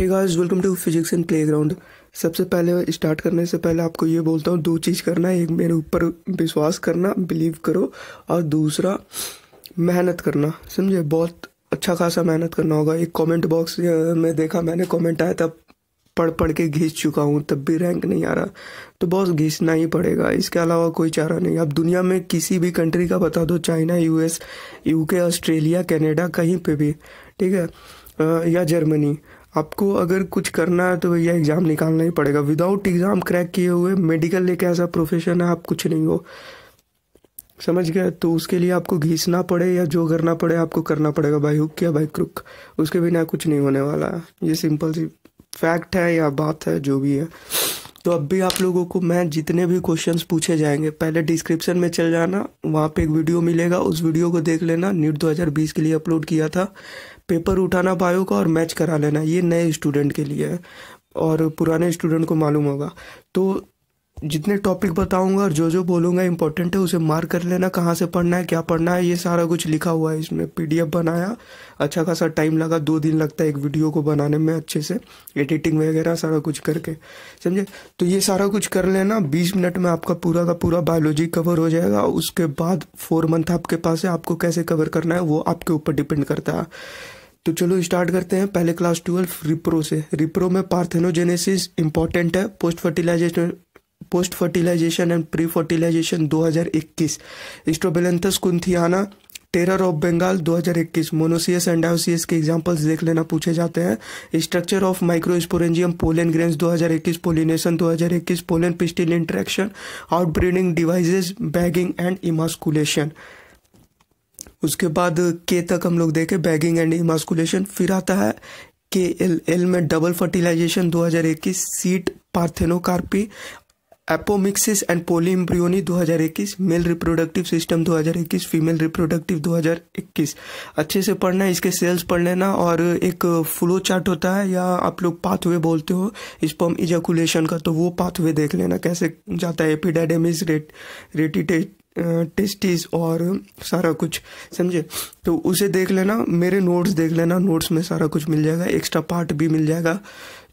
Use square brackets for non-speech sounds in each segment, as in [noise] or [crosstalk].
Hey guys welcome to physics and playground सबसे पहले start करने से पहले आपको ये बोलता हूँ दो चीज़ करना है एक मेरे ऊपर विश्वास करना बिलीव करो और दूसरा मेहनत करना समझे बहुत अच्छा खासा मेहनत करना होगा एक कमेंट बॉक्स में देखा मैंने कमेंट आया था पढ़ पढ़ के घिस चुका हूँ तब भी रैंक नहीं आ रहा तो बॉस घिसना ही पड़ेगा इसके अलावा कोई चारा नहीं आप दुनिया में किसी भी कंट्री का बता दो China US UK Australia Canada कहीं पे भी ठीक है या जर्मनी आपको अगर कुछ करना है तो भैया एग्ज़ाम निकालना ही पड़ेगा विदाउट एग्ज़ाम क्रैक किए हुए मेडिकल एक ऐसा प्रोफेशन है आप कुछ नहीं हो समझ गए तो उसके लिए आपको घीसना पड़े या जो करना पड़े आपको करना पड़ेगा बाई हुक या बाई क्रुक उसके बिना कुछ नहीं होने वाला है ये सिंपल सी फैक्ट है या बात है जो भी है तो अब भी आप लोगों को मैं जितने भी क्वेश्चंस पूछे जाएंगे पहले डिस्क्रिप्शन में चल जाना वहाँ पे एक वीडियो मिलेगा उस वीडियो को देख लेना नीट 2020 के लिए अपलोड किया था पेपर उठाना बायो का और मैच करा लेना ये नए स्टूडेंट के लिए है और पुराने स्टूडेंट को मालूम होगा तो जितने टॉपिक बताऊंगा और जो जो बोलूँगा इंपॉर्टेंट है उसे मार्क कर लेना कहाँ से पढ़ना है क्या पढ़ना है ये सारा कुछ लिखा हुआ है इसमें पीडीएफ बनाया अच्छा खासा टाइम लगा दो दिन लगता है एक वीडियो को बनाने में अच्छे से एडिटिंग वगैरह सारा कुछ करके समझे तो ये सारा कुछ कर लेना बीस मिनट में आपका पूरा का पूरा बायोलॉजी कवर हो जाएगा उसके बाद फोर मंथ आपके पास है आपको कैसे कवर करना है वो आपके ऊपर डिपेंड करता है तो चलो स्टार्ट करते हैं पहले क्लास ट्वेल्व रिप्रो से रिप्रो में पार्थेनोजेनेसिस इंपॉर्टेंट है post fertilisation post fertilisation and pre fertilisation 2021 strobilanthes kunthiana terror of Bengal 2021 monoecious and dioecious के एग्जांपल्स देख लेना पूछे जाते हैं structure of microsporangium pollen grains 2021 pollination 2021 pollen pistil interaction outbreeding devices bagging and emasculation उसके बाद के तक हम लोग देखें बैगिंग एंड इमास्कुलेशन फिर आता है के एल एल में double fertilisation 2021 seed parthenocarpy apomixis and polyembryony 2021 male reproductive system 2021 female reproductive 2021 अच्छे से पढ़ना है इसके सेल्स पढ़ लेना और एक फ्लो चार्ट होता है या आप लोग पाथवे बोलते हो स्पर्म इजाकुलेशन का तो वो पाथवे देख लेना कैसे जाता है एपिडाडेमिस रेट रेटिटेट टेस्टिस और सारा कुछ समझे तो उसे देख लेना मेरे नोट्स देख लेना नोट्स में सारा कुछ मिल जाएगा एक्स्ट्रा पार्ट भी मिल जाएगा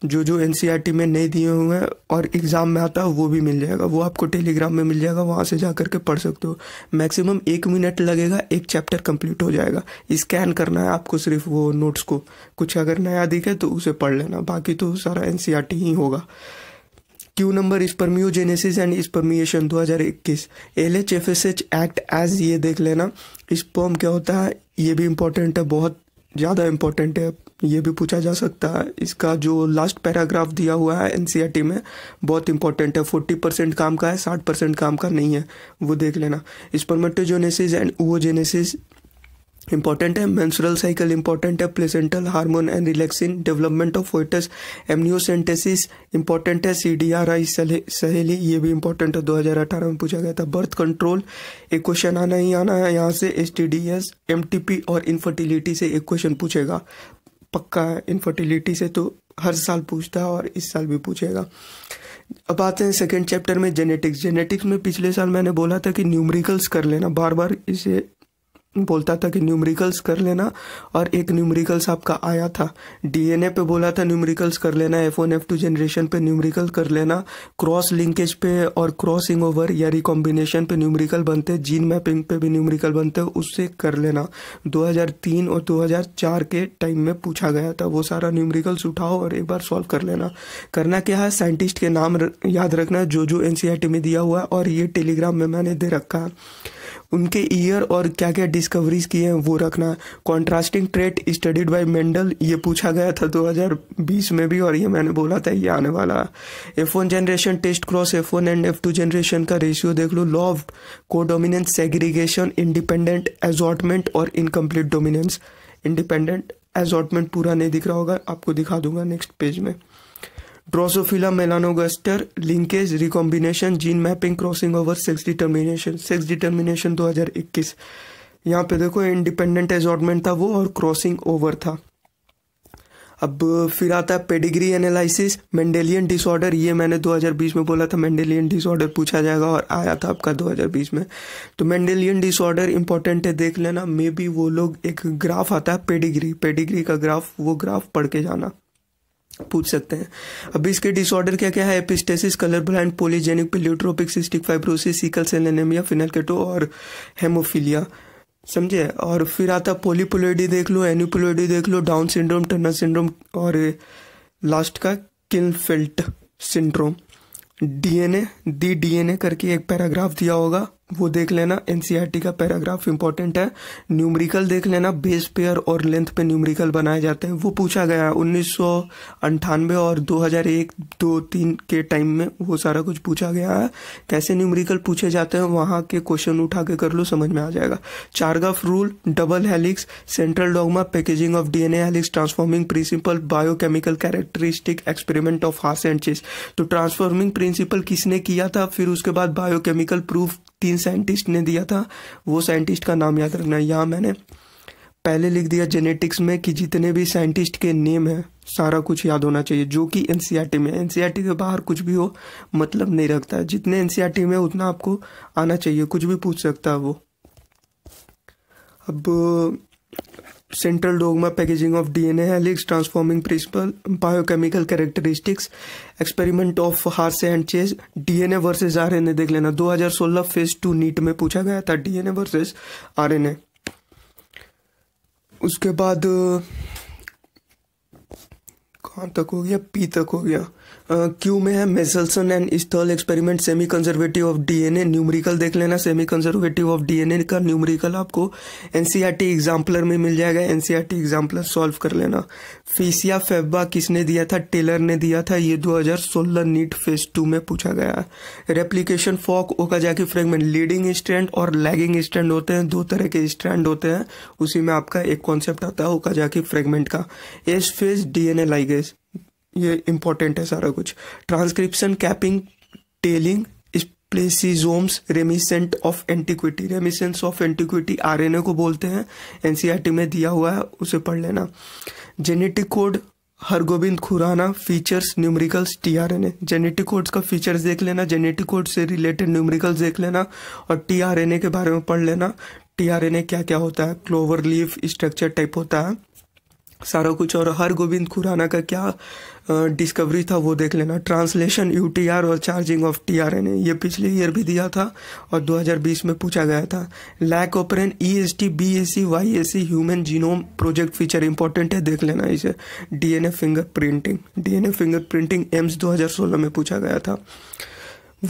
जो जो एन e में नहीं दिए हुए हैं और एग्ज़ाम में आता है वो भी मिल जाएगा वो आपको टेलीग्राम में मिल जाएगा वहाँ से जा करके पढ़ सकते हो मैक्सिमम एक मिनट लगेगा एक चैप्टर कंप्लीट हो जाएगा स्कैन करना है आपको सिर्फ वो नोट्स को कुछ अगर नया दिखे तो उसे पढ़ लेना बाकी तो सारा एन e ही होगा Q number spermiogenesis and spermiation 2021 L H F S H act as ये देख लेना स्पर्म क्या होता है ये भी इम्पोर्टेंट है बहुत ज़्यादा इम्पोर्टेंट है ये भी पूछा जा सकता है इसका जो लास्ट पैराग्राफ दिया हुआ है एनसीईआरटी e में बहुत इंपॉर्टेंट है फोर्टी परसेंट काम का है साठ परसेंट काम का नहीं है वो देख लेना स्पर्मेटोजेनेसिस एंड ओजेनेसिस इंपॉर्टेंट है मेंसुरल साइकिल इंपॉर्टेंट है placental hormone and relaxin development of foetus amniocentesis important है सी डी आर आई सहेली ये भी इंपॉर्टेंट है 2018 में पूछा गया था बर्थ कंट्रोल एक क्वेश्चन आना ही आना है यहाँ से S T D S M T P और इनफर्टिलिटी से एक क्वेश्चन पूछेगा पक्का है इनफर्टिलिटी से तो हर साल पूछता है और इस साल भी पूछेगा अब आते हैं सेकेंड चैप्टर में जेनेटिक्स जेनेटिक्स में पिछले साल मैंने बोला था कि न्यूमरिकल्स कर लेना बार बार इसे बोलता था कि न्यूमरिकल्स कर लेना और एक न्यूमरिकल्स आपका आया था डीएनए पे बोला था न्यूमरिकल्स कर लेना F one F two generation पे न्यूमरिकल कर लेना क्रॉस लिंकेज पे और क्रॉसिंग ओवर या रिकॉम्बिनेशन पे न्यूमरिकल बनते हैं जीन मैपिंग पे भी न्यूमरिकल बनते उससे कर लेना 2003 और 2004 के टाइम में पूछा गया था वो सारा न्यूमरिकल्स उठाओ और एक बार सॉल्व कर लेना करना क्या है साइंटिस्ट के नाम याद रखना जो जो एन में दिया हुआ है और ये टेलीग्राम में मैंने दे रखा है उनके ईयर और क्या क्या डिस्कवरीज किए हैं वो रखना contrasting trait studied by Mendel ये पूछा गया था 2020 में भी और ये मैंने बोला था ये आने वाला F one generation test cross F one and F two generation का रेशियो देख लो law of codominance segregation independent assortment और इनकम्प्लीट डोमिनेंस इंडिपेंडेंट एजॉटमेंट पूरा नहीं दिख रहा होगा आपको दिखा दूंगा नेक्स्ट पेज में drosophila melanogaster linkage recombination gene mapping crossing over sex determination sex determination 2021 यहाँ पे देखो इंडिपेंडेंट एजॉर्डमेंट था वो और क्रॉसिंग ओवर था अब फिर आता है पेडिग्री एनालिसिस मेंडेलियन डिसऑर्डर ये मैंने 2020 में बोला था मेंडेलियन डिसऑर्डर पूछा जाएगा और आया था आपका 2020 में तो मेंडेलियन डिसऑर्डर इंपॉर्टेंट है देख लेना मे बी वो लोग एक ग्राफ आता है पेडिग्री पेडिग्री का ग्राफ वो ग्राफ पढ़ के जाना पूछ सकते हैं अब इसके डिसऑर्डर क्या क्या है epistasis colour blind polygenic pleiotropic cystic fibrosis sickle cell anaemia keto और हेमोफीलिया समझे और फिर आता पोलिपोलोडी देख लो एनिपोलोडी देख लो डाउन सिंड्रोम टर्नर सिंड्रोम और लास्ट का Klinefelter syndrome DNA the DNA करके एक पैराग्राफ दिया होगा वो देख लेना एनसीईआरटी e का पैराग्राफ इंपॉर्टेंट है न्यूमरिकल देख लेना बेस पेयर और लेंथ पे न्यूमरिकल बनाए जाते हैं वो पूछा गया है उन्नीस और 2001 दो तीन के टाइम में वो सारा कुछ पूछा गया है कैसे न्यूमरिकल पूछे जाते हैं वहाँ के क्वेश्चन उठा के कर लो समझ में आ जाएगा Chargaff rule double helix central dogma packaging of DNA helix transforming principle biochemical characteristic experiment of Hershey and Chase तो ट्रांसफॉर्मिंग प्रिंसिपल किसने किया था फिर उसके बाद बायोकेमिकल प्रूफ तीन साइंटिस्ट ने दिया था वो साइंटिस्ट का नाम याद रखना है यहाँ मैंने पहले लिख दिया जेनेटिक्स में कि जितने भी साइंटिस्ट के नेम हैं सारा कुछ याद होना चाहिए जो कि एन में एन के बाहर कुछ भी हो मतलब नहीं रखता है जितने एन में उतना आपको आना चाहिए कुछ भी पूछ सकता है वो अब central dogma packaging of D N helix transforming principle biochemical characteristics experiment of Hershey and Chase DNA N A देख लेना दो हजार सोलह फेज टू नीट में पूछा गया था D N A versus R N A उसके बाद कहाँ तक हो गया पी तक हो गया क्यू में है Meselson and Stahl experiment semi conservative of DNA numerical देख लेना सेमी कंजर्वेटिव ऑफ डीएनए का न्यूमरिकल आपको एनसीईआरटी एग्जाम्पलर में मिल जाएगा एनसीईआरटी एग्जाम्पलर सॉल्व कर लेना फीसिया फेब्बा किसने दिया था टेलर ने दिया था ये 2016 नीट फेज टू में पूछा गया replication fork Okazaki fragment leading strand और लैगिंग स्टैंड होते हैं दो तरह के स्टैंड होते हैं उसी में आपका एक कॉन्सेप्ट आता है ओका जाकी फ्रेगमेंट का एस फेज डीएनए लाइगेज ये इम्पोर्टेंट है सारा कुछ transcription capping tailing spliceosomes reminiscent of antiquity reminiscence of antiquity A को बोलते हैं टी e में दिया हुआ है उसे पढ़ लेना genetic code Hargobind Khorana features numericals T R N A genetic codes का फीचर्स देख लेना जेनेटिक कोड से रिलेटेड न्यूमरिकल्स देख लेना और टी आर एन ए के बारे में पढ़ लेना टी आर एन ए क्या क्या होता है क्लोवर लीफ स्ट्रक्चर टाइप होता है सारा कुछ और हर गोविंद खुराना का क्या डिस्कवरी था वो देख लेना ट्रांसलेशन यू और charging of T R N A ये पिछले ईयर भी दिया था और 2020 में पूछा गया था lac operon E S T B S C Y S C human genome project feature important है देख लेना इसे D N A fingerprinting D N A fingerprinting AIIMS दो हज़ार सोलह में पूछा गया था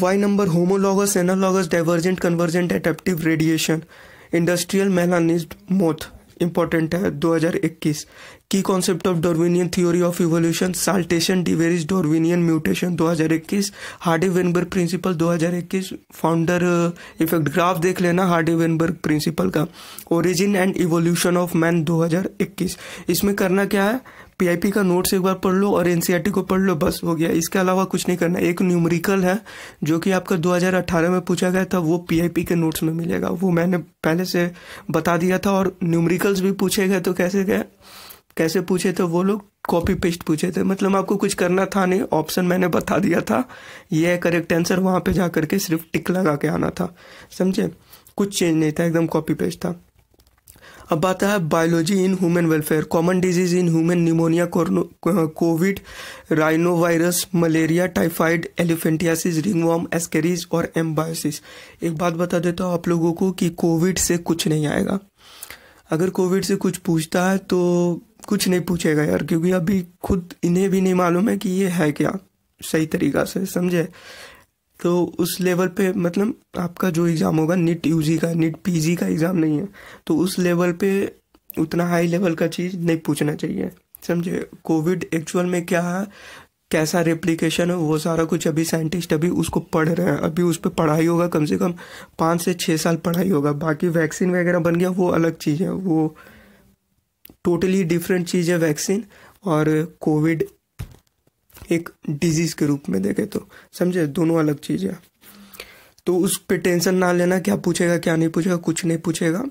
Y number homologous analogous divergent convergent adaptive radiation industrial melanism moth important है 2021 की concept of Darwinian theory of evolution saltation de Vries Darwinian mutation 2021 Hardy Weinberg principal 2021 founder effect graph देख लेना हार्डी वेनबर्ग प्रिंसिपल का origin and evolution of man 2021 इसमें करना क्या है PIP का नोट्स एक बार पढ़ लो और एनसीईआरटी e को पढ़ लो बस हो गया इसके अलावा कुछ नहीं करना एक न्यूमरिकल है जो कि आपका 2018 में पूछा गया था वो पीआईपी के नोट्स में मिलेगा वो मैंने पहले से बता दिया था और न्यूमरिकल्स भी पूछे गए तो कैसे गए कैसे पूछे थे वो लोग कॉपी पेस्ट पूछे थे मतलब आपको कुछ करना था नहीं ऑप्शन मैंने बता दिया था ये है करेक्ट आंसर वहाँ पे जा करके सिर्फ टिक लगा के आना था समझे कुछ चेंज नहीं था एकदम कॉपी पेस्ट था अब आता है biology in human welfare common disease in human pneumonia COVID virus malaria typhoid elephantiasis ringworm ascariasis और एम्बायोसिस एक बात बता देता हूँ आप लोगों को कि कोविड से कुछ नहीं आएगा अगर कोविड से कुछ पूछता है तो कुछ नहीं पूछेगा यार क्योंकि अभी खुद इन्हें भी नहीं मालूम है कि ये है क्या सही तरीका से समझे तो उस लेवल पे मतलब आपका जो एग्ज़ाम होगा नीट यू का नीट पी का एग्ज़ाम नहीं है तो उस लेवल पे उतना हाई लेवल का चीज़ नहीं पूछना चाहिए समझे कोविड एक्चुअल में क्या है कैसा रेप्लिकेशन है वो सारा कुछ अभी साइंटिस्ट अभी उसको पढ़ रहे हैं अभी उस पर पढ़ाई होगा कम से कम पाँच से छः साल पढ़ाई होगा बाकी वैक्सीन वगैरह बन गया वो अलग चीज़ है वो टोटली डिफरेंट चीज़ है वैक्सीन और कोविड एक डिजीज़ के रूप में देखे तो समझे दोनों अलग चीज़ है तो उस पर टेंशन ना लेना क्या पूछेगा क्या नहीं पूछेगा कुछ नहीं पूछेगा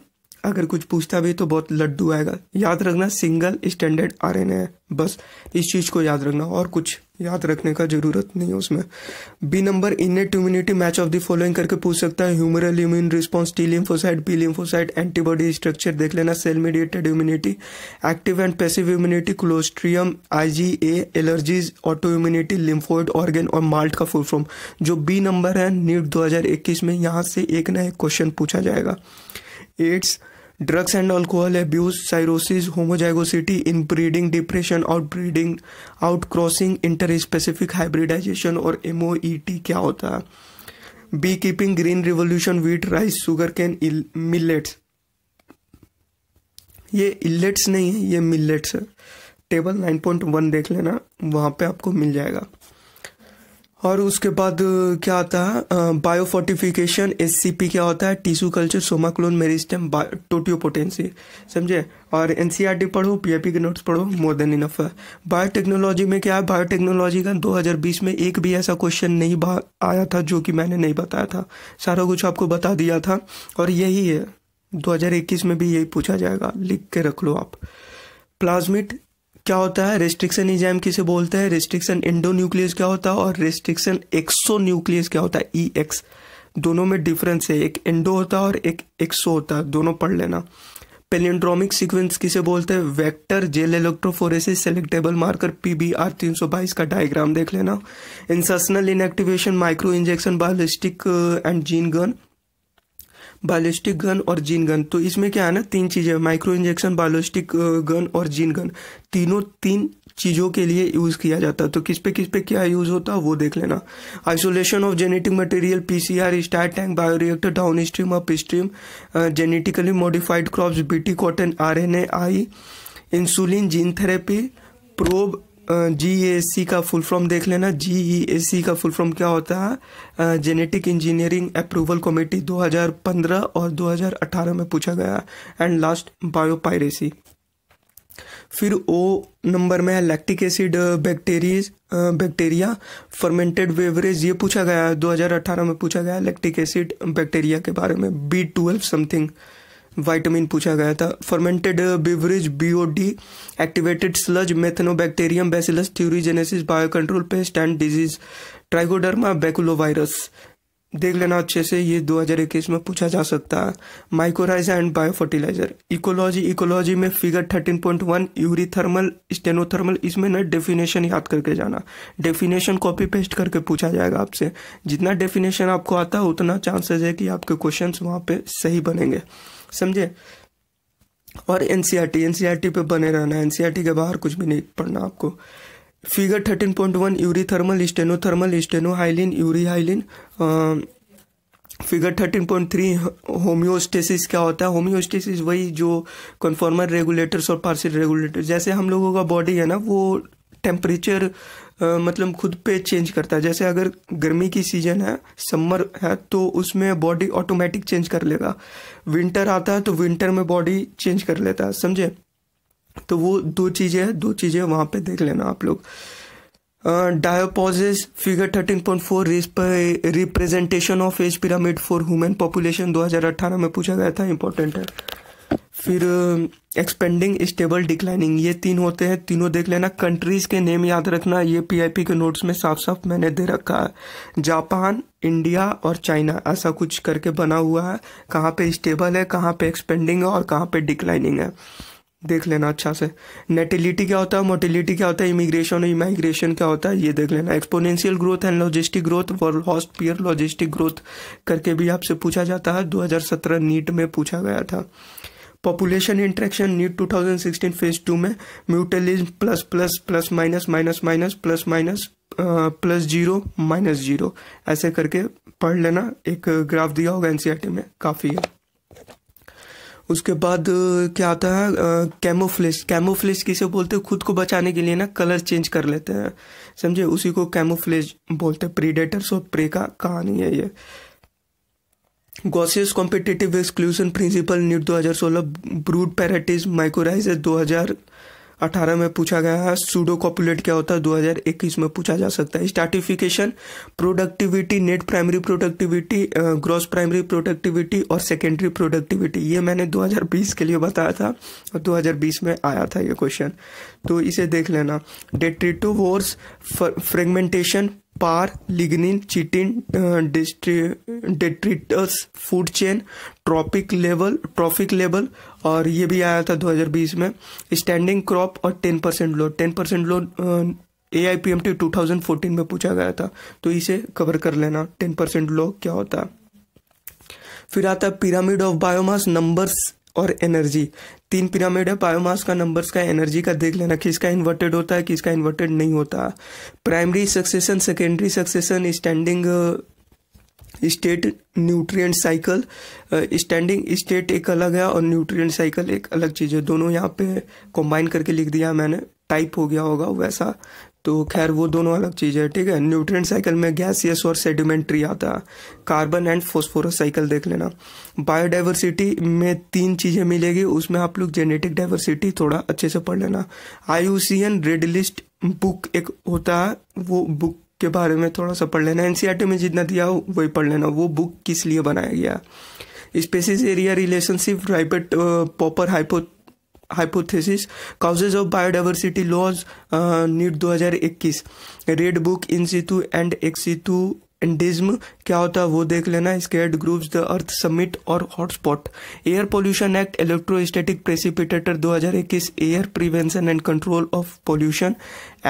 अगर कुछ पूछता भी तो बहुत लड्डू आएगा याद रखना सिंगल स्टैंडर्ड आर है बस इस चीज़ को याद रखना और कुछ याद रखने का जरूरत नहीं है उसमें B number innate immunity match of the following करके पूछ सकता है humoral immune response T lymphocyte B lymphocyte antibody structure देख लेना cell mediated immunity active and passive immunity colostrum IgA allergies auto immunity lymphoid organ और MALT का full form जो B number है नीट दो में यहाँ से एक ना एक क्वेश्चन पूछा जाएगा AIDS drugs and alcohol abuse cirrhosis homozygosity in breeding depression और breeding outcrossing inter specific hybridisation और टी क्या होता है bee keeping green revolution wheat rice sugar cane millets ये इलेट्स नहीं है ये मिलेट्स है टेबल 9.1 देख लेना वहां पे आपको मिल जाएगा और उसके बाद क्या आता है बायोफोर्टिफिकेशन एस क्या होता है tissue culture somaclone meristem totipotency समझे और एन e पढ़ो पी के नोट्स पढ़ो मोर देन इनफ है बायोटेक्नोलॉजी में क्या है बायोटेक्नोलॉजी का 2020 में एक भी ऐसा क्वेश्चन नहीं आया था जो कि मैंने नहीं बताया था सारा कुछ आपको बता दिया था और यही है 2021 में भी यही पूछा जाएगा लिख के रख लो आप प्लाज्मिट क्या होता है रेस्ट्रिक्शन इजाम किसे बोलते हैं रेस्ट्रिक्शन इंडो न्यूक्लियस क्या होता है और रेस्ट्रिक्शन एक्सो न्यूक्लियस क्या होता है ई e एक्स दोनों में डिफरेंस है एक इंडो होता है और एक एक्सो होता है दोनों पढ़ लेना पेलियड्रोमिक सीक्वेंस किसे बोलते हैं vector gel electrophoresis selectable marker P B R तीन सौ बाईस का डायग्राम देख लेना insertional inactivation micro injection biolistic and gene gun ballistic gun और जीन गन तो इसमें क्या है ना तीन चीज़ें माइक्रो इंजेक्शन बालिस्टिक गन और जीन गन तीनों तीन चीज़ों के लिए यूज़ किया जाता है तो किस पे किस पे क्या यूज़ होता है वो देख लेना isolation of genetic material PCR stirred tank bioreactor down stream up stream genetically modified crops BT cotton RNA I insulin gene therapy probe G A C का फुल फॉर्म देख लेना जी ई ए सी का फुल फॉर्म क्या होता है genetic engineering approval committee 2015 और 2018 में पूछा गया एंड लास्ट बायोपायरेसी फिर ओ नंबर में है lactic acid bacteria bacteria fermented beverage ये पूछा गया है 2018 में पूछा गया लैक्टिक एसिड बैक्टीरिया के बारे में बी ट्वेल्व समथिंग वाइटामिन पूछा गया था fermented beverage BOD activated sludge methanobacterium bacillus thuringiensis biocontrol pest and disease trichoderma baculovirus देख लेना अच्छे से ये 2021 में पूछा जा सकता है mycorrhiza and bio fertiliser ecology ecology में फिगर 13.1 यूरीथर्मल स्टेनोथर्मल इसमें ना डेफिनेशन याद करके जाना डेफिनेशन कॉपी पेस्ट करके पूछा जाएगा आपसे जितना डेफिनेशन आपको आता है उतना चांसेस है कि आपके क्वेश्चंस वहाँ पे सही बनेंगे समझे और एन सी e e पे बने रहना एन e के बाहर कुछ भी नहीं पढ़ना आपको figure thirteen point one eury thermal steno thermal steno haline eury haline figure thirteen point three homeostasis क्या होता है होम्योस्टेसिस वही जो कन्फॉर्मर रेगुलेटर्स और पार्सल रेगुलेटर जैसे हम लोगों का बॉडी है ना वो टेम्परेचर मतलब खुद पे चेंज करता है जैसे अगर गर्मी की सीजन है समर है तो उसमें बॉडी ऑटोमेटिक चेंज कर लेगा विंटर आता है तो विंटर में बॉडी चेंज कर लेता है समझे तो वो दो चीज़ें हैं दो चीज़ें वहाँ पे देख लेना आप लोग diapause figure thirteen point 13.4 representation of age pyramid for human population 2018 में पूछा गया था इंपॉर्टेंट है फिर एक्सपेंडिंग स्टेबल डिक्लाइनिंग ये तीन होते हैं तीनों देख लेना कंट्रीज के नेम याद रखना ये पीआईपी के नोट्स में साफ साफ मैंने दे रखा है जापान इंडिया और चाइना ऐसा कुछ करके बना हुआ है कहाँ पे स्टेबल है कहाँ पे एक्सपेंडिंग है और कहाँ पे डिक्लाइनिंग है देख लेना अच्छा से नेटिलिटी क्या होता है मोटिलिटी क्या होता है इमिग्रेशन और इमाइग्रेशन क्या होता है ये देख लेना exponential growth and logistic growth Verhulst Pearl logistic growth करके भी आपसे पूछा जाता है 2017 नीट में पूछा गया था population interaction NEET 2016 phase two में mutualism plus plus plus minus minus minus plus minus plus zero minus zero ऐसे करके पढ़ लेना एक ग्राफ दिया होगा एनसीईआरटी e में काफ़ी है उसके बाद uh, क्या आता है कैमोफ्लिस uh, कैमोफ्लिस किसे बोलते हैं खुद को बचाने के लिए ना कलर चेंज कर लेते हैं समझे उसी को कैमोफ्लिस बोलते हैं प्रीडेटर्स और प्रे का कहानी है ये Gause's competitive exclusion principle NEET 2016 brood parasitism mycorrhizae 2018 में पूछा गया है सूडो कॉपुलेट क्या होता है 2021 में पूछा जा सकता है stratification productivity net primary productivity gross primary productivity और सेकेंडरी प्रोडक्टिविटी ये मैंने 2020 के लिए बताया था और 2020 में आया था ये क्वेश्चन तो इसे देख लेना डेट्रिटो वोर्स फ्रेगमेंटेशन पार lignin chitin detritus food chain tropic level trophic level और ये भी आया था 2020 में स्टैंडिंग क्रॉप और 10 percent law ten percent law A I P M T two thousand fourteen में पूछा गया था तो इसे कवर कर लेना टेन परसेंट लो क्या होता है फिर आता है पिरामिड ऑफ बायोमास नंबर और एनर्जी तीन पिरामिड है बायोमास का नंबर्स का एनर्जी का देख लेना किसका इन्वर्टेड होता है किसका इन्वर्टेड नहीं होता primary succession secondary succession standing state nutrient cycle standing state एक अलग है और न्यूट्रिएंट साइकिल एक अलग चीज़ है दोनों यहाँ पे कंबाइन करके लिख दिया मैंने टाइप हो गया होगा वैसा तो खैर वो दोनों अलग चीज़ है ठीक है न्यूट्रिएंट साइकिल में गैसियस और सेडिमेंट्री आता है कार्बन एंड फोस्फोरस साइकिल देख लेना बायोडाइवर्सिटी में तीन चीज़ें मिलेगी उसमें आप लोग जेनेटिक डाइवर्सिटी थोड़ा अच्छे से पढ़ लेना आई रेड लिस्ट बुक एक होता है वो बुक के बारे में थोड़ा सा पढ़ लेना एनसीआरटी e में जितना दिया हो वही पढ़ लेना वो बुक किस लिए बनाया गया species area relationship rivet popper hypo hypothesis causes of biodiversity loss NEET 2021 red book in situ and ex situ endemism क्या होता है वो देख लेना स्केर्ड एड ग्रुप्स द अर्थ समिट और hotspot air pollution act electrostatic precipitator 2021 air prevention and control of pollution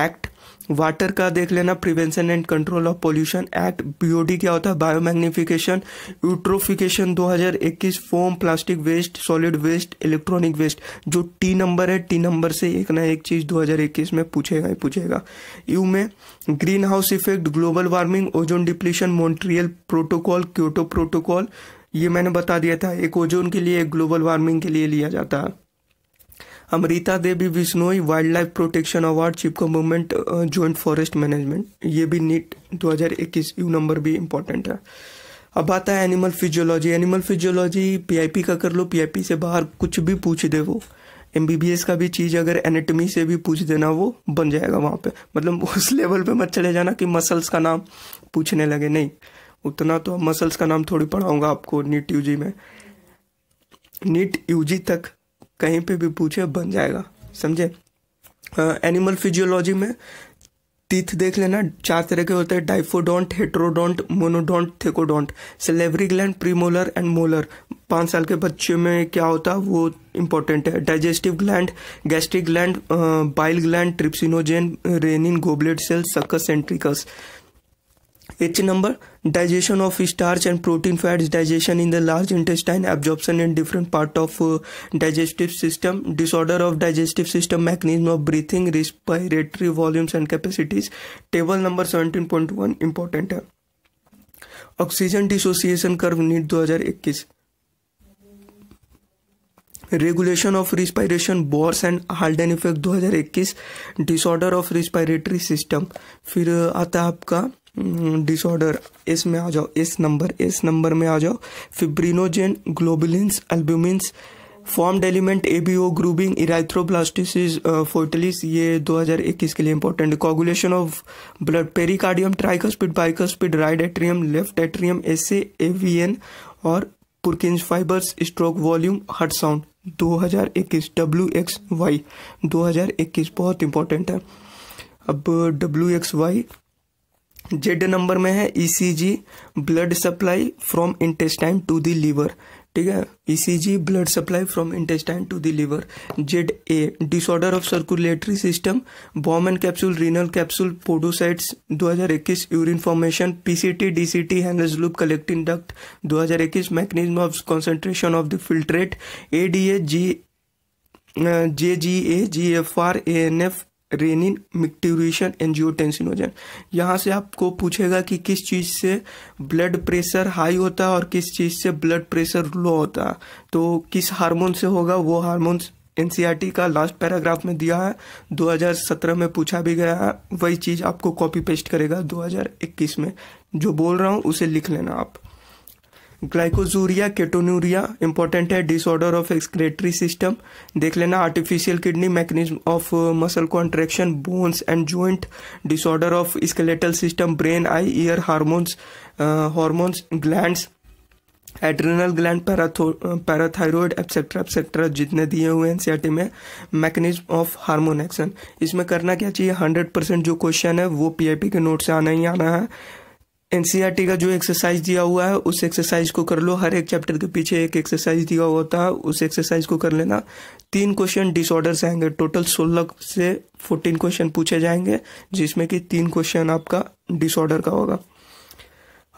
act water का देख लेना prevention and control of pollution act BOD क्या होता है biomagnification eutrophication 2021 foam plastic waste solid waste electronic waste जो T number है T number से एक ना एक चीज़ 2021 में पूछेगा ही पूछेगा यू में greenhouse effect global warming ozone depletion Montreal protocol Kyoto protocol ये मैंने बता दिया था एक ओजोन के लिए एक ग्लोबल वार्मिंग के लिए लिया जाता है Amrita Devi Bishnoi wildlife protection award Chipko movement joint forest management ये भी नीट 2021 यू नंबर भी इम्पोर्टेंट है अब आता है animal physiology animal physiology PIP का कर लो पीआईपी से बाहर कुछ भी पूछ दे वो एम का भी चीज़ अगर एनेटमी से भी पूछ देना वो बन जाएगा वहाँ पे मतलब [laughs] उस लेवल पे मत चले जाना कि मसल्स का नाम पूछने लगे नहीं उतना तो मसल्स का नाम थोड़ी पढ़ाऊँगा आपको नीट यूजी में नीट यूजी तक कहीं पे भी पूछे बन जाएगा समझे एनिमल फिजियोलॉजी में टीथ देख लेना चार तरह के होते हैं diphyodont heterodont monodont thecodont salivary gland premolar and molar पाँच साल के बच्चे में क्या होता है वो इंपॉर्टेंट है digestive gland gastric gland bile gland trypsinogen rennin goblet cell enterics uh, H number digestion of starch and protein fats, digestion in the large intestine, absorption in different part of uh, digestive system, disorder of digestive system, mechanism of breathing, respiratory volumes and capacities. Table number 17.1 important है oxygen dissociation curve NEET 2021 regulation of respiration Bohr's and Haldane effect 2021 disorder of respiratory system फिर आता है आपका disorder हम्म, इसमें आ जाओ इस number इस number में आ जाओ fibrinogen globulins albumins formed element ABO grouping erythroblastosis fetalis ये 2021 के लिए important coagulation of blood pericardium tricuspid bicuspid right atrium left atrium S AVN और Purkinje fibres stroke volume heart sound 2021 W X Y दो बहुत important है अब W X Y Z number में है ECG blood supply from intestine to the liver ठीक है ECG blood supply from intestine to the liver Z A disorder of circulatory system Bowman capsule renal capsule podocytes 2021 urine formation PCT DCT Henle's loop collecting duct 2021 mechanism of concentration of the filtrate A D A G J G A G F R A N F renin micturition angiotensinogen यहाँ से आपको पूछेगा कि किस चीज़ से blood pressure high होता है और किस चीज़ से ब्लड प्रेशर लो होता है तो किस हार्मोन से होगा वो हार्मोन एन e का लास्ट पैराग्राफ में दिया है 2017 में पूछा भी गया है वही चीज़ आपको कॉपी पेस्ट करेगा 2021 में जो बोल रहा हूँ उसे लिख लेना आप ग्लाइकोजूरिया केटोनूरिया इंपॉर्टेंट है डिसऑर्डर ऑफ एक्सक्रेटरी सिस्टम देख लेना artificial kidney mechanism of muscle contraction bones and joint disorder of skeletal system brain eye ear hormones hormones gland adrenal gland parathyroid etcetera etcetera जितने दिए हुए हैं CRT में mechanism of hormone action इसमें करना क्या चाहिए हंड्रेड परसेंट जो क्वेश्चन है वो पीआईपी के नोट से आना ही आना है एनसीईआरटी e का जो एक्सरसाइज दिया हुआ है उस एक्सरसाइज को कर लो हर एक चैप्टर के पीछे एक एक्सरसाइज दिया होता है उस एक्सरसाइज को कर लेना तीन क्वेश्चन डिसऑर्डर्स आएंगे टोटल सोलह से फोर्टीन क्वेश्चन पूछे जाएंगे जिसमें कि तीन क्वेश्चन आपका डिसऑर्डर का होगा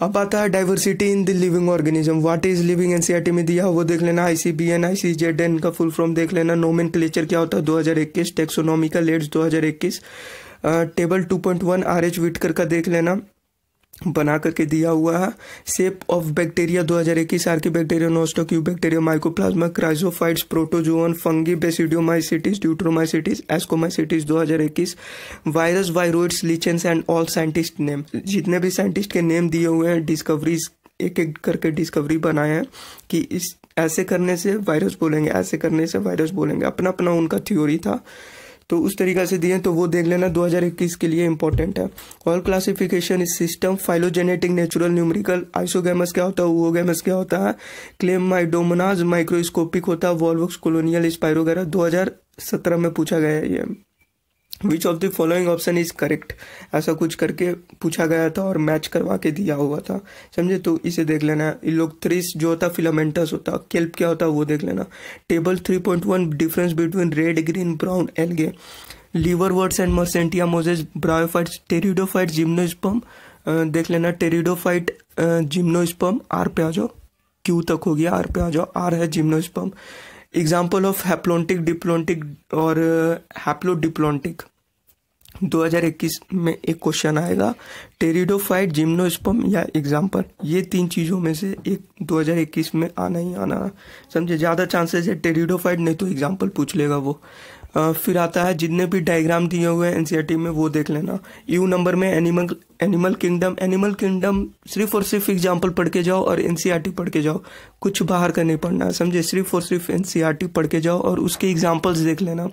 अब आता है diversity in the living organism what is living NCERT में दिया वो देख लेना आईसीबीएन एन का फुल फॉर्म देख लेना क्लेचर क्या होता है दो हजार इक्कीस टेक्सोनॉमिकल एड्स दो हजार इक्कीस table two point one R H Whittaker का देख लेना बना करके दिया हुआ है सेप ऑफ बैक्टीरिया 2021 की bacteria nostoc bacteria mycoplasma chrysophytes protozoan fungi basidiomycetes deuteromycetes ascomycetes 2021 virus viroids lichens and all scientist name जितने भी साइंटिस्ट के नेम दिए हुए हैं डिस्कवरीज एक एक करके डिस्कवरी बनाए हैं कि इस ऐसे करने से वायरस बोलेंगे ऐसे करने से वायरस बोलेंगे अपना अपना उनका थ्योरी था तो उस तरीका से दिए तो वो देख लेना 2021 के लिए इंपॉर्टेंट है all classification system phylogenetic natural numerical isogamous क्या होता है ओगेमस क्या होता है क्लेम माइडोमनाज माइक्रोस्कोपिक होता है वॉलवक्स कोलोनियल स्पायरोगेरा दो सत्रह में पूछा गया है ये which of the following option is correct ऐसा कुछ करके पूछा गया था और मैच करवा के दिया हुआ था समझे तो इसे देख लेना इन लोग थ्री जो होता फिलामेंटस होता केल्प क्या होता वो देख लेना table three point one difference between red green brown algae liverworts and marchantia mosses bryophyte pteridophyte gymnosperm देख लेना टेरिडोफाइट जिम्नोस्पम आर पे आ जाओ क्यू तक हो गया आर पे आ जाओ आर है gymnosperm example of haplontic diplontic और uh, हैप्लोडिप्लोन्टिक 2021 में एक क्वेश्चन आएगा टेरिडोफाइट जिम्नोस्पम या एग्जाम्पल ये तीन चीज़ों में से एक 2021 में आना ही आना समझे ज़्यादा चांसेस है टेरिडोफाइट नहीं तो एग्जाम्पल पूछ लेगा वो फिर आता है जितने भी डायग्राम दिए हुए हैं एन e में वो देख लेना यू नंबर में animal animal kingdom animal kingdom सिर्फ और सिर्फ एग्जाम्पल पढ़ के जाओ और एनसीईआरटी e पढ़ के जाओ कुछ बाहर का नहीं पढ़ना है समझे सिर्फ और सिर्फ एनसीईआरटी e पढ़ के जाओ और उसके एग्जाम्पल्स देख लेना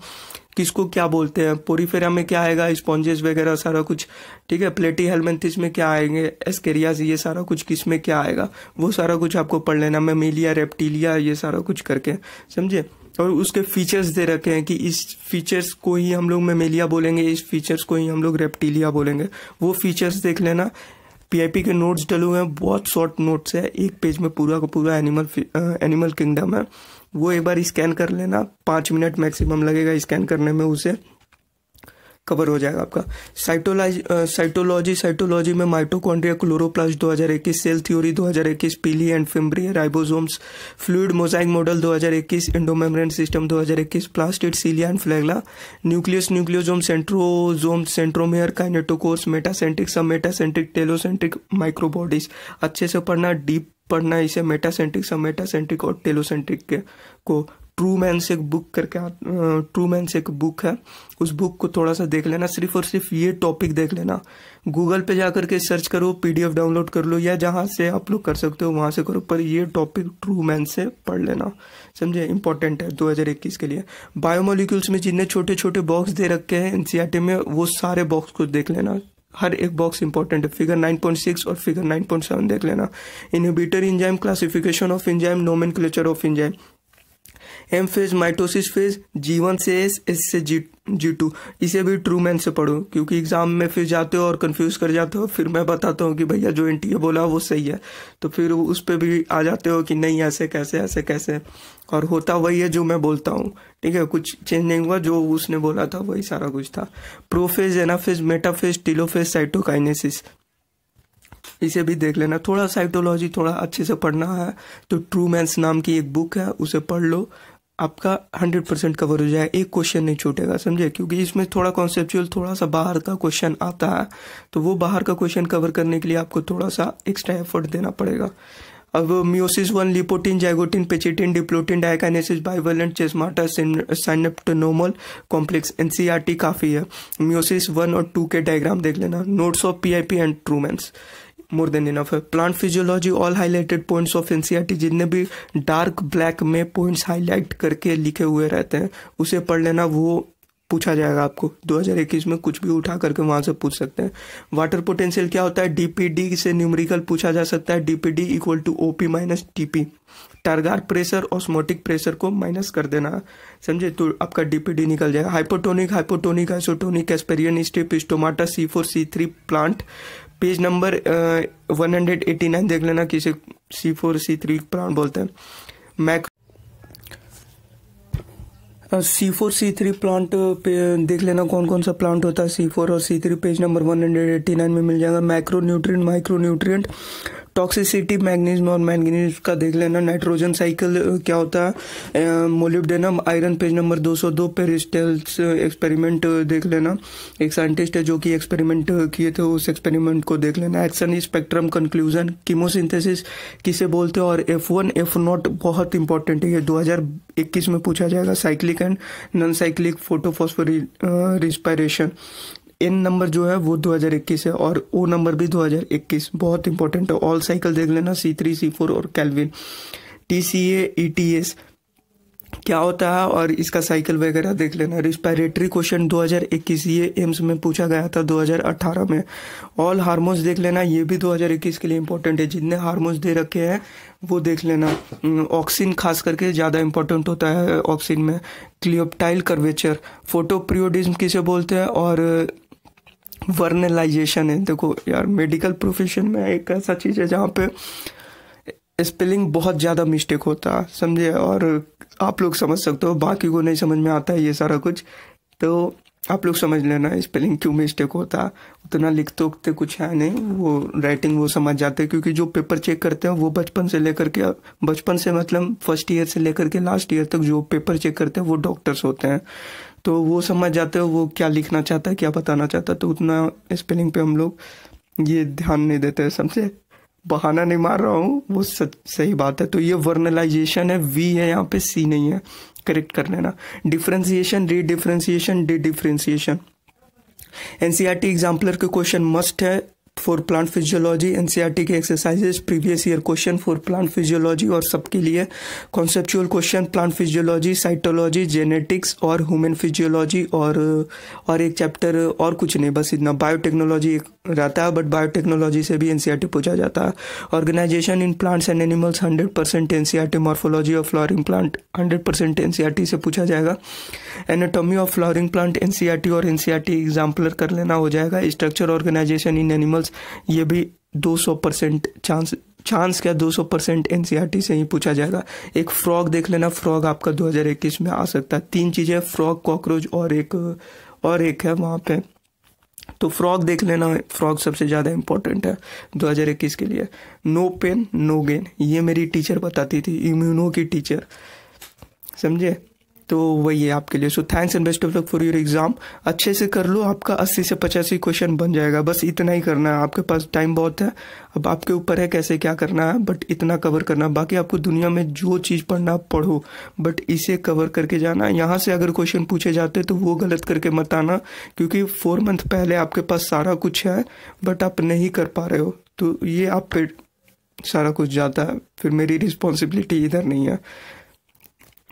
किसको क्या बोलते हैं पोरीफेरा में क्या आएगा स्पॉन्जेस वगैरह सारा कुछ ठीक है प्लेटी हेलमेंथिस में क्या आएंगे एस्केरियाज ये सारा कुछ किस में क्या आएगा वो सारा कुछ आपको पढ़ लेना मेमिलिया रेप्टीलिया ये सारा कुछ करके समझे और उसके फीचर्स दे रखे हैं कि इस फीचर्स को ही हम लोग मेमेलिया बोलेंगे इस फीचर्स को ही हम लोग रेप्टिलिया बोलेंगे वो फीचर्स देख लेना पीआईपी के नोट्स डले हुए हैं बहुत शॉर्ट नोट्स है एक पेज में पूरा का पूरा एनिमल एनिमल किंगडम है वो एक बार स्कैन कर लेना पाँच मिनट मैक्सिमम लगेगा स्कैन करने में उसे कवर हो जाएगा आपका साइटोलाइज साइटोलॉजी साइटोलॉजी में mitochondria chloroplast 2021 cell theory 2021 pili and fimbriae ribosomes fluid mosaic model 2021 endomembrane system 2021 plastid cilia and flagella nucleus nucleosome centrosome centromere kinetochores metacentric sub metacentric telocentric microbodies अच्छे से पढ़ना deep पढ़ना इसे metacentric sub metacentric और telocentric के को true man से एक बुक करके ट्रू मैन से एक बुक है उस बुक को थोड़ा सा देख लेना सिर्फ और सिर्फ ये टॉपिक देख लेना गूगल पे जा करके सर्च करो पीडीएफ डाउनलोड कर लो या जहाँ से आप लोग कर सकते हो वहाँ से करो पर ये टॉपिक ट्रू मैन से पढ़ लेना समझे इंपॉर्टेंट है 2021 के लिए बायोमोलिक्यूल्स में जितने छोटे छोटे बॉक्स दे रखे हैं एनसीईआरटी में वो सारे बॉक्स को देख लेना हर एक बॉक्स इंपॉर्टेंट है फिगर 9.6 और फिगर 9.7 देख लेना inhibitor enzyme classification of enzyme nomen of enzyme M phase mitosis phase G one से एस एस से जी जी टू इसे भी ट्रू मैन से पढ़ो क्योंकि एग्ज़ाम में फिर जाते हो और कंफ्यूज कर जाते हो फिर मैं बताता हूँ कि भैया जो एन बोला वो सही है तो फिर उस पर भी आ जाते हो कि नहीं ऐसे कैसे ऐसे कैसे और होता वही है जो मैं बोलता हूँ ठीक है कुछ चेंज नहीं हुआ जो उसने बोला था वही सारा कुछ था prophase anaphase metaphase telophase cytokinesis इसे भी देख लेना थोड़ा साइटोलॉजी थोड़ा अच्छे से पढ़ना है तो ट्रू मैंस नाम की एक बुक है उसे पढ़ लो आपका हंड्रेड परसेंट कवर हो जाए एक क्वेश्चन नहीं छूटेगा समझे क्योंकि इसमें थोड़ा कॉन्सेप्चुअल थोड़ा सा बाहर का क्वेश्चन आता है तो वो बाहर का क्वेश्चन कवर करने के लिए आपको थोड़ा सा एक्स्ट्रा एफर्ट देना पड़ेगा अब meiosis one leptotene zygotene pachytene diplotene diakinesis bivalent chiasmata synaptonemal complex NCERT काफ़ी है म्योसिस वन और टू के डायग्राम देख लेना notes of P and Trueman's more than enough है plant physiology all highlighted points of NCERT जितने भी dark black में पॉइंट्स हाईलाइट करके लिखे हुए रहते हैं उसे पढ़ लेना वो पूछा जाएगा आपको 2021 में कुछ भी उठा करके वहाँ से पूछ सकते हैं वाटर पोटेंशियल क्या होता है डीपीडी से न्यूमेरिकल पूछा जा सकता है DPD equal to OP minus TP turgor pressure osmotic pressure को माइनस कर देना समझे तो आपका डीपीडी निकल जाएगा hypotonic hypotonic isotonic Casparian strip stomata C four C three plant page number one hundred eighty nine देख लेना किसे C four C three plant बोलते हैं मैक C four C three plant पे देख लेना कौन कौन सा प्लांट होता है सी फोर और C three page number one hundred eighty nine में मिल जाएगा micro nutrient micro nutrient toxicity magnesium और मैंगनीज का देख लेना नाइट्रोजन साइकिल क्या होता है molybdenum iron page number 202 Priestley's experiment देख लेना एक साइंटिस्ट है जो कि एक्सपेरिमेंट किए थे उस एक्सपेरिमेंट को देख लेना एक्शन स्पेक्ट्रम कंक्लूजन कीमोसिंथेसिस किसे बोलते हैं और एफ वन एफ नॉट बहुत इंपॉर्टेंट है ये 2021 में पूछा जाएगा cyclic and non cyclic photophosphorylation respiration N number जो है वो 2021 है और ओ नंबर भी 2021 बहुत इंपॉर्टेंट है ऑल साइकिल देख लेना सी थ्री सी फोर और Calvin T C A E T S क्या होता है और इसका साइकिल वगैरह देख लेना रिस्पायरेटरी क्वेश्चन 2021 ये एम्स में पूछा गया था 2018 में ऑल हार्मोन्स देख लेना ये भी 2021 के लिए इंपॉर्टेंट है जितने हार्मोन्स दे रखे हैं वो देख लेना ऑक्सीन खास करके ज़्यादा इंपॉर्टेंट होता है ऑक्सीन में क्लियोप्टाइल कर्वेचर फोटोप्रियोडिज्म किसे बोलते हैं और वर्नलाइजेशन है देखो यार मेडिकल प्रोफेशन में एक ऐसा चीज़ है जहाँ पे स्पेलिंग बहुत ज़्यादा मिस्टेक होता है समझे और आप लोग समझ सकते हो बाकी को नहीं समझ में आता है ये सारा कुछ तो आप लोग समझ लेना स्पेलिंग क्यों मिस्टेक होता उतना लिखते उखते कुछ है नहीं वो राइटिंग वो समझ जाते हैं क्योंकि जो पेपर चेक करते हैं वो बचपन से लेकर के बचपन से मतलब फर्स्ट ईयर से लेकर के लास्ट ईयर तक जो पेपर चेक करते हैं वो डॉक्टर्स होते हैं तो वो समझ जाते हो वो क्या लिखना चाहता है क्या बताना चाहता है तो उतना स्पेलिंग पे हम लोग ये ध्यान नहीं देते हैं समझे बहाना नहीं मार रहा हूँ वो सच सही बात है तो ये वर्नलाइजेशन है वी है यहाँ पे सी नहीं है करेक्ट कर लेना differentiation re differentiation de differentiation NCERT exemplar के क्वेश्चन मस्ट है फॉर प्लांट फिजियोलॉजी एनसीईआरटी के exercises previous year question for plant physiology और सबके लिए conceptual question plant physiology cytology genetics और ह्यूमन फिजियोलॉजी और और एक चैप्टर और कुछ नहीं बस इतना बायोटेक्नोलॉजी एक रहता है बट बायोटेक्नोलॉजी से भी एनसीईआरटी e पूछा जाता है organisation in plants and animals hundred percent N morphology of flowering plant hundred percent N से पूछा जाएगा anatomy of flowering plant N और एन एग्जाम्पलर e कर लेना हो जाएगा structure organisation in animals chance ये भी 200 परसेंट चांस चांस क्या 200 परसेंट एन e से ही पूछा जाएगा एक फ्रॉग देख लेना फ्रॉग आपका 2021 में आ सकता है तीन चीज़ें फ्रॉग कॉकरोच और एक और एक है वहाँ पे तो फ्रॉग देख लेना फ्रॉग सबसे ज़्यादा इंपॉर्टेंट है 2021 के लिए नो पेन नो गेन ये मेरी टीचर बताती थी इम्यूनो की टीचर समझे तो वही है आपके लिए so thanks and best of luck for your exam अच्छे से कर लो आपका अस्सी से पचासी क्वेश्चन बन जाएगा बस इतना ही करना है आपके पास टाइम बहुत है अब आपके ऊपर है कैसे क्या करना है बट इतना कवर करना बाकी आपको दुनिया में जो चीज़ पढ़ना पढ़ो बट इसे कवर करके जाना यहाँ से अगर क्वेश्चन पूछे जाते तो वो गलत करके मत आना क्योंकि फोर मंथ पहले आपके पास सारा कुछ है बट आप नहीं कर पा रहे हो तो ये आप पे सारा कुछ जाता है फिर मेरी रिस्पॉन्सिबिलिटी इधर नहीं है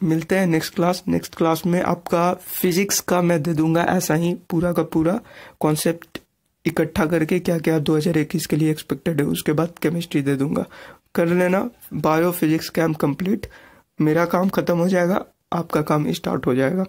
मिलते हैं नेक्स्ट क्लास नेक्स्ट क्लास में आपका फिजिक्स का मैं दे दूंगा ऐसा ही पूरा का पूरा कॉन्सेप्ट इकट्ठा करके क्या क्या 2021 के लिए एक्सपेक्टेड है उसके बाद केमिस्ट्री दे दूंगा कर लेना बायो फिजिक्स कैम्प कंप्लीट मेरा काम ख़त्म हो जाएगा आपका काम स्टार्ट हो जाएगा